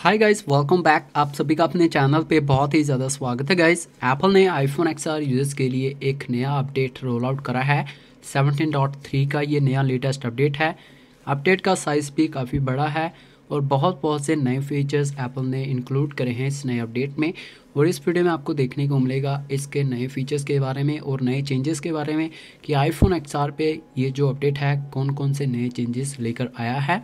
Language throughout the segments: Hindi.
हाय गाइस वेलकम बैक आप सभी का अपने चैनल पे बहुत ही ज़्यादा स्वागत है गाइस एप्पल ने आईफोन आर यूजर्स के लिए एक नया अपडेट रोल आउट करा है 17.3 का ये नया लेटेस्ट अपडेट है अपडेट का साइज़ भी काफ़ी बड़ा है और बहुत बहुत से नए फीचर्स एप्पल ने इंक्लूड करे हैं इस नए अपडेट में और इस वीडियो में आपको देखने को मिलेगा इसके नए फीचर्स के बारे में और नए चेंजेस के बारे में कि आईफोन एक्सआर पे ये जो अपडेट है कौन कौन से नए चेंजेस लेकर आया है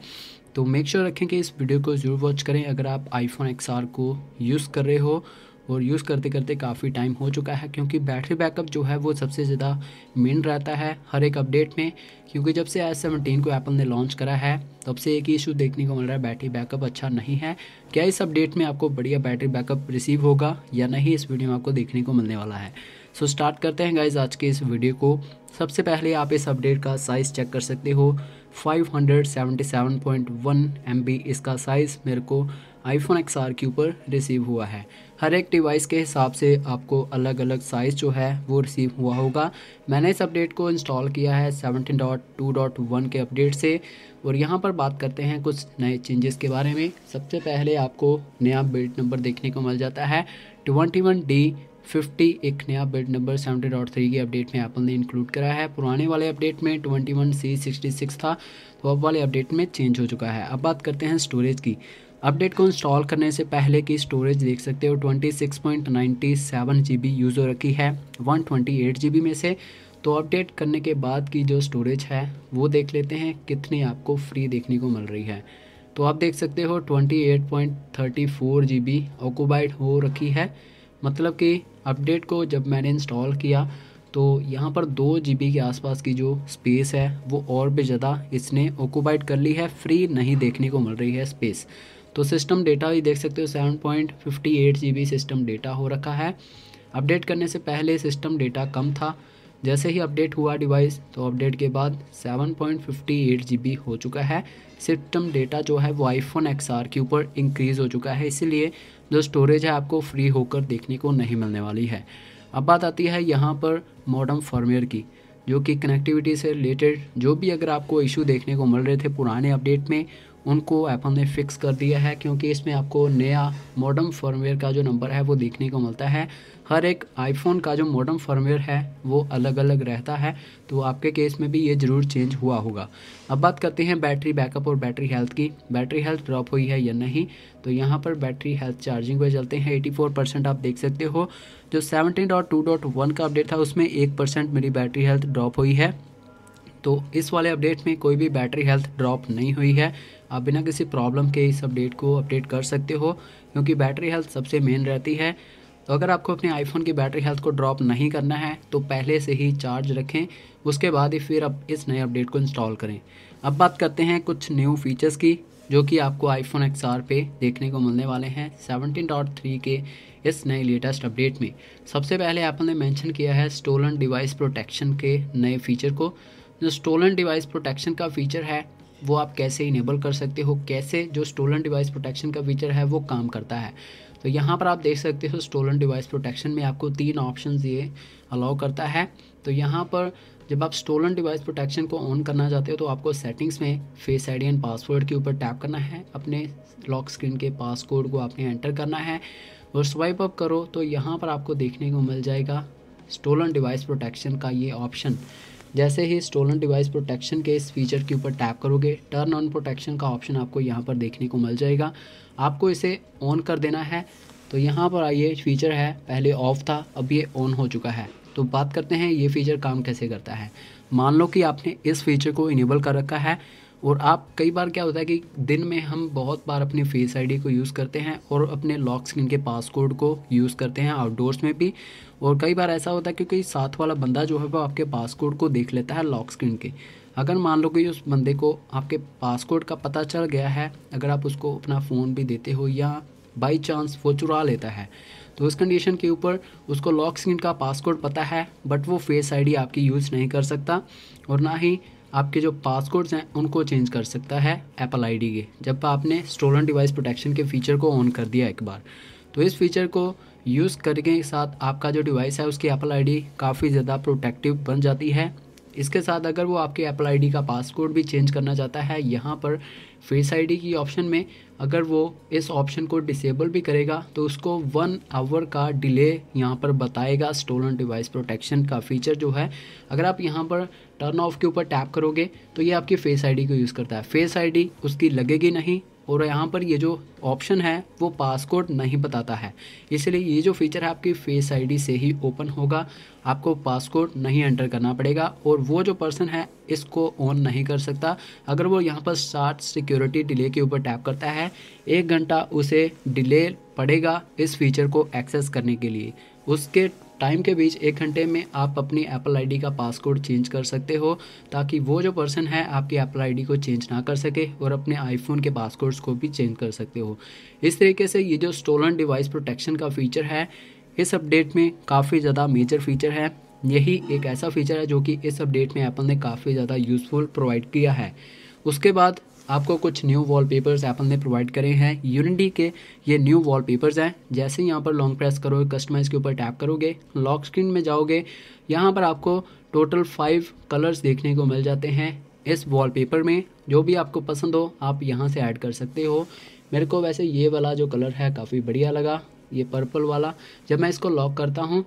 तो मेक श्योर sure रखें कि इस वीडियो को ज़रूर वॉच करें अगर आप आईफोन एक्स को यूज़ कर रहे हो और यूज़ करते करते काफ़ी टाइम हो चुका है क्योंकि बैटरी बैकअप जो है वो सबसे ज़्यादा मेन रहता है हर एक अपडेट में क्योंकि जब से एस सेवनटीन को एप्पल ने लॉन्च करा है तब से एक इशू देखने को मिल रहा है बैटरी बैकअप अच्छा नहीं है क्या इस अपडेट में आपको बढ़िया बैटरी बैकअप रिसीव होगा या नहीं इस वीडियो में आपको देखने को मिलने वाला है सो स्टार्ट करते हैं गाइज आज के इस वीडियो को सबसे पहले आप इस अपडेट का साइज़ चेक कर सकते हो 577.1 MB इसका साइज़ मेरे को आईफोन एक्स आर के ऊपर रिसीव हुआ है हर एक डिवाइस के हिसाब से आपको अलग अलग साइज़ जो है वो रिसीव हुआ होगा मैंने इस अपडेट को इंस्टॉल किया है 17.2.1 के अपडेट से और यहाँ पर बात करते हैं कुछ नए चेंजेस के बारे में सबसे पहले आपको नया बिल्ड नंबर देखने को मिल जाता है ट्वेंटी वन डी फिफ्टी एक नया build number seventy dot three के अपडेट में एप्पल ने इंक्लूड करा है पुराने वाले अपडेट में twenty one C sixty six था तो अब वाले अपडेट में चेंज हो चुका है अब बात करते हैं स्टोरेज की अपडेट को इंस्टॉल करने से पहले की स्टोरेज देख सकते हो twenty six point ninety seven G B use हो रखी है one twenty eight G B में से तो अपडेट करने के बाद की जो स्टोरेज है वो देख लेते हैं कितनी आपको फ्री देखने को मिल रही है तो आप देख सकते हो twenty eight point thirty four G B occupied हो रखी है मतलब कि अपडेट को जब मैंने इंस्टॉल किया तो यहाँ पर दो जी के आसपास की जो स्पेस है वो और भी ज़्यादा इसने ऑक्यूपाइड कर ली है फ्री नहीं देखने को मिल रही है स्पेस तो सिस्टम डेटा भी देख सकते हो seven point fifty eight G B system data हो रखा है अपडेट करने से पहले सिस्टम डेटा कम था जैसे ही अपडेट हुआ डिवाइस तो अपडेट के बाद 7.58 बी हो चुका है सिस्टम डेटा जो है वो आईफोन एक्स के ऊपर इंक्रीज़ हो चुका है इसीलिए जो स्टोरेज है आपको फ्री होकर देखने को नहीं मिलने वाली है अब बात आती है यहाँ पर मॉडर्न फर्मवेयर की जो कि कनेक्टिविटी से रिलेटेड जो भी अगर आपको इशू देखने को मिल रहे थे पुराने अपडेट में उनको ऐप ने फिक्स कर दिया है क्योंकि इसमें आपको नया मॉडर्न फर्मवेयर का जो नंबर है वो देखने को मिलता है हर एक आईफोन का जो मॉडर्न फर्मवेयर है वो अलग अलग रहता है तो आपके केस में भी ये ज़रूर चेंज हुआ होगा अब बात करते हैं बैटरी बैकअप और बैटरी हेल्थ की बैटरी हेल्थ ड्रॉप हुई है या नहीं तो यहाँ पर बैटरी हेल्थ चार्जिंग पर चलते हैं एटी परसेंट आप देख सकते हो जो सेवनटीन का अपडेट था उसमें एक परसेंट मेरी बैटरी हेल्थ ड्रॉप हुई है तो इस वाले अपडेट में कोई भी बैटरी हेल्थ ड्रॉप नहीं हुई है आप बिना किसी प्रॉब्लम के इस अपडेट को अपडेट कर सकते हो क्योंकि बैटरी हेल्थ सबसे मेन रहती है तो अगर आपको अपने आईफोन की बैटरी हेल्थ को ड्रॉप नहीं करना है तो पहले से ही चार्ज रखें उसके बाद ही फिर आप इस नए अपडेट को इंस्टॉल करें अब बात करते हैं कुछ न्यू फीचर्स की जो कि आपको आईफोन एक्स आर पे देखने को मिलने वाले हैं थ्री के इस नए लेटेस्ट अपडेट में सबसे पहले एप्पल ने मेंशन किया है स्टोलन डिवाइस प्रोटेक्शन के नए फीचर को जो स्टोलन डिवाइस प्रोटेक्शन का फीचर है वो आप कैसे इनेबल कर सकते हो कैसे जो स्टोलन डिवाइस प्रोटेक्शन का फीचर है वो काम करता है तो यहाँ पर आप देख सकते हो स्टोलन डिवाइस प्रोटेक्शन में आपको तीन ऑप्शन ये अलाउ करता है तो यहाँ पर जब आप स्टोलन डिवाइस प्रोटेक्शन को ऑन करना चाहते हो तो आपको सेटिंग्स में फेस आई एंड पासवर्ड के ऊपर टैप करना है अपने लॉक स्क्रीन के पास कोड को आपने एंटर करना है और स्वाइप अप करो तो यहाँ पर आपको देखने को मिल जाएगा स्टोलन डिवाइस प्रोटेक्शन का ये ऑप्शन जैसे ही स्टोलन डिवाइस प्रोटेक्शन के इस फीचर के ऊपर टैप करोगे टर्न ऑन प्रोटेक्शन का ऑप्शन आपको यहाँ पर देखने को मिल जाएगा आपको इसे ऑन कर देना है तो यहाँ पर आइए फीचर है पहले ऑफ था अब ये ऑन हो चुका है तो बात करते हैं ये फीचर काम कैसे करता है मान लो कि आपने इस फीचर को इनेबल कर रखा है और आप कई बार क्या होता है कि दिन में हम बहुत बार अपनी फेस आईडी को यूज़ करते हैं और अपने लॉक स्क्रीन के पासकोड को यूज़ करते हैं आउटडोर्स में भी और कई बार ऐसा होता है क्योंकि साथ वाला बंदा जो है वो आपके पासकोड को देख लेता है लॉक स्क्रीन के अगर मान लो कि उस बंदे को आपके पासकोड का पता चल गया है अगर आप उसको अपना फ़ोन भी देते हो या बाई चांस वो चुरा लेता है तो उस कंडीशन के ऊपर उसको लॉक स्क्रीन का पासकोड पता है बट वो फेस आईडी आपकी यूज़ नहीं कर सकता और ना ही आपके जो पासकोड्स हैं उनको चेंज कर सकता है एप्पल आईडी के जब आपने स्टोलन डिवाइस प्रोटेक्शन के फीचर को ऑन कर दिया एक बार तो इस फीचर को यूज़ करके साथ आपका जो डिवाइस है उसकी एप्पल आईडी काफ़ी ज़्यादा प्रोटेक्टिव बन जाती है इसके साथ अगर वो आपके एप्पल आईडी का पासकोड भी चेंज करना चाहता है यहाँ पर फेस आईडी की ऑप्शन में अगर वो इस ऑप्शन को डिसेबल भी करेगा तो उसको वन आवर का डिले यहाँ पर बताएगा स्टोलन डिवाइस प्रोटेक्शन का फीचर जो है अगर आप यहाँ पर टर्न ऑफ के ऊपर टैप करोगे तो ये आपकी फेस आई को यूज़ करता है फेस आई उसकी लगेगी नहीं और यहाँ पर ये जो ऑप्शन है वो पासकोड नहीं बताता है इसलिए ये जो फीचर है आपकी फेस आईडी से ही ओपन होगा आपको पासकोड नहीं एंटर करना पड़ेगा और वो जो पर्सन है इसको ऑन नहीं कर सकता अगर वो यहाँ पर स्टार्ट सिक्योरिटी डिले के ऊपर टैप करता है एक घंटा उसे डिले पड़ेगा इस फीचर को एक्सेस करने के लिए उसके टाइम के बीच एक घंटे में आप अपनी एप्पल आईडी का पासकोड चेंज कर सकते हो ताकि वो जो पर्सन है आपकी एप्पल आईडी को चेंज ना कर सके और अपने आईफोन के पासकोड्स को भी चेंज कर सकते हो इस तरीके से ये जो स्टोलन डिवाइस प्रोटेक्शन का फीचर है इस अपडेट में काफ़ी ज़्यादा मेजर फीचर है यही एक ऐसा फीचर है जो कि इस अपडेट में एप्पल ने काफ़ी ज़्यादा यूज़फुल प्रोवाइड किया है उसके बाद आपको कुछ न्यू वॉलपेपर्स एप्पल ने प्रोवाइड करे हैं यूनिटी के ये न्यू वॉलपेपर्स हैं जैसे ही यहाँ पर लॉन्ग प्रेस करोगे कस्टमाइज के ऊपर टैप करोगे लॉक स्क्रीन में जाओगे यहाँ पर आपको टोटल फाइव कलर्स देखने को मिल जाते हैं इस वॉलपेपर में जो भी आपको पसंद हो आप यहाँ से ऐड कर सकते हो मेरे को वैसे ये वाला जो कलर है काफ़ी बढ़िया लगा ये पर्पल वाला जब मैं इसको लॉक करता हूँ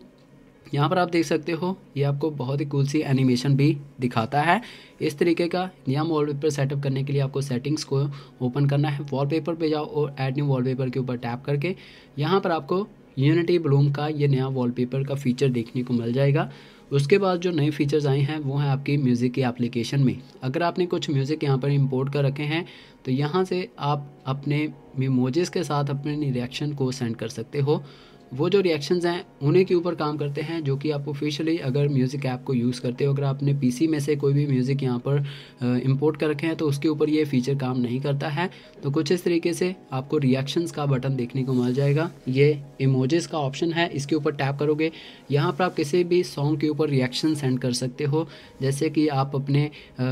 यहाँ पर आप देख सकते हो ये आपको बहुत ही कूल सी एनिमेशन भी दिखाता है इस तरीके का नया वॉलपेपर सेटअप करने के लिए आपको सेटिंग्स को ओपन करना है वॉलपेपर पे जाओ और ऐड न्यू वॉलपेपर के ऊपर टैप करके यहाँ पर आपको यूनिटी ब्लूम का ये नया वॉलपेपर का फीचर देखने को मिल जाएगा उसके बाद जो नए फीचर्स आए हैं वो हैं आपकी म्यूज़िक की एप्लीकेशन में अगर आपने कुछ म्यूज़िक यहाँ पर इंपोर्ट कर रखे हैं तो यहाँ से आप अपने मेमोजेस के साथ अपने रिएक्शन को सेंड कर सकते हो वो जो रिएक्शंस हैं उन्हीं के ऊपर काम करते हैं जो कि आप ऑफिशियली अगर म्यूज़िक ऐप को यूज़ करते हो अगर आपने पीसी में से कोई भी म्यूज़िक यहाँ पर इंपोर्ट कर रखे हैं तो उसके ऊपर ये फीचर काम नहीं करता है तो कुछ इस तरीके से आपको रिएक्शंस का बटन देखने को मिल जाएगा ये इमोजेस का ऑप्शन है इसके ऊपर टैप करोगे यहाँ पर आप किसी भी सॉन्ग के ऊपर रिएक्शन सेंड कर सकते हो जैसे कि आप अपने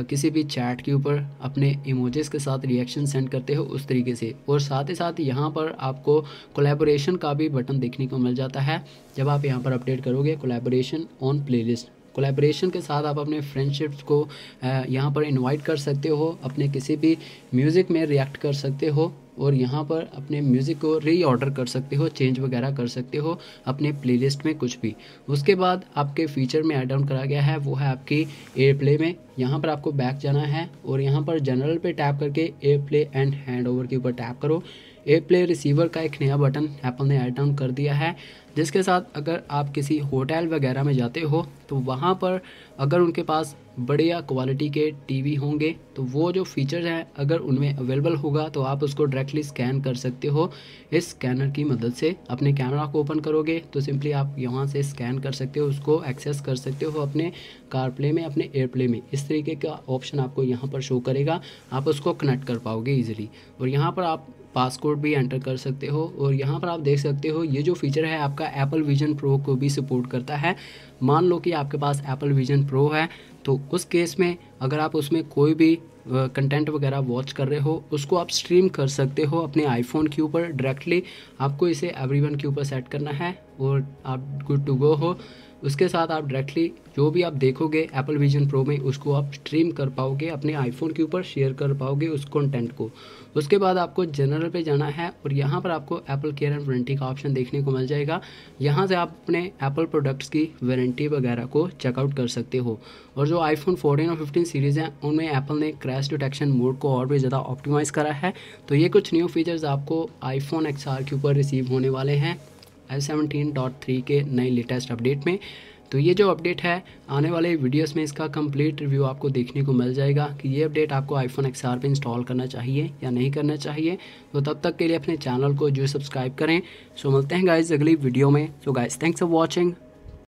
किसी भी चैट के ऊपर अपने इमोजेस के साथ रिएक्शन सेंड करते हो उस तरीके से और साथ ही साथ यहाँ पर आपको कोलेबोरेशन का भी बटन देखने देखने को मिल जाता है जब आप यहाँ पर अपडेट करोगे कोलेबोरेशन ऑन प्लेलिस्ट कोलेबोरेशन के साथ आप अपने फ्रेंडशिप्स को यहाँ पर इनवाइट कर सकते हो अपने किसी भी म्यूज़िक में रिएक्ट कर सकते हो और यहाँ पर अपने म्यूज़िक को रीऑर्डर कर सकते हो चेंज वगैरह कर सकते हो अपने प्लेलिस्ट में कुछ भी उसके बाद आपके फीचर में ऐड ऑन करा गया है वो है आपकी एयर प्ले में यहाँ पर आपको बैक जाना है और यहाँ पर जनरल पे टैप करके एयर प्ले एंड हैंड के ऊपर टैप करो एयर प्ले रिसीवर का एक नया बटन एप्पल ने ऐड ऑन कर दिया है जिसके साथ अगर आप किसी होटल वगैरह में जाते हो तो वहाँ पर अगर उनके पास बढ़िया क्वालिटी के टीवी होंगे तो वो जो फीचर्स हैं अगर उनमें अवेलेबल होगा तो आप उसको डायरेक्टली स्कैन कर सकते हो इस स्कैनर की मदद से अपने कैमरा को ओपन करोगे तो सिंपली आप यहाँ से स्कैन कर सकते हो उसको एक्सेस कर सकते हो अपने कार प्ले में अपने एयर प्ले में इस तरीके का ऑप्शन आपको यहाँ पर शो करेगा आप उसको कनेक्ट कर पाओगे ईजिली और यहाँ पर आप पासकोड भी एंटर कर सकते हो और यहाँ पर आप देख सकते हो ये जो फीचर है आपका एप्पल विजन प्रो को भी सपोर्ट करता है मान लो कि आपके पास एप्पल विजन प्रो है तो उस केस में अगर आप उसमें कोई भी कंटेंट वगैरह वॉच कर रहे हो उसको आप स्ट्रीम कर सकते हो अपने आईफोन के ऊपर डायरेक्टली आपको इसे एवरीवन के ऊपर सेट करना है और आप गुड टू गो हो उसके साथ आप डायरेक्टली जो भी आप देखोगे एप्पल विजन प्रो में उसको आप स्ट्रीम कर पाओगे अपने आईफोन के ऊपर शेयर कर पाओगे उस कंटेंट को उसके बाद आपको जनरल पे जाना है और यहाँ पर आपको एप्पल केयर एंड वारंटी का ऑप्शन देखने को मिल जाएगा यहाँ से आप अपने एप्पल प्रोडक्ट्स की वारंटी वगैरह को चेकआउट कर सकते हो और जो आईफोन 14 और 15 सीरीज़ हैं उनमें एप्पल ने क्रैश डिटेक्शन मोड को और भी ज़्यादा ऑप्टिमाइज़ करा है तो ये कुछ न्यू फीचर्स आपको आईफोन एक्स के ऊपर रिसीव होने वाले हैं एफ सेवनटीन डॉट थ्री के नए लेटेस्ट अपडेट में तो ये जो अपडेट है आने वाले वीडियोस में इसका कंप्लीट रिव्यू आपको देखने को मिल जाएगा कि ये अपडेट आपको आईफोन एक्स पर इंस्टॉल करना चाहिए या नहीं करना चाहिए तो तब तक के लिए अपने चैनल को जो सब्सक्राइब करें सो मिलते हैं गाइज अगली वीडियो में so guys thanks for watching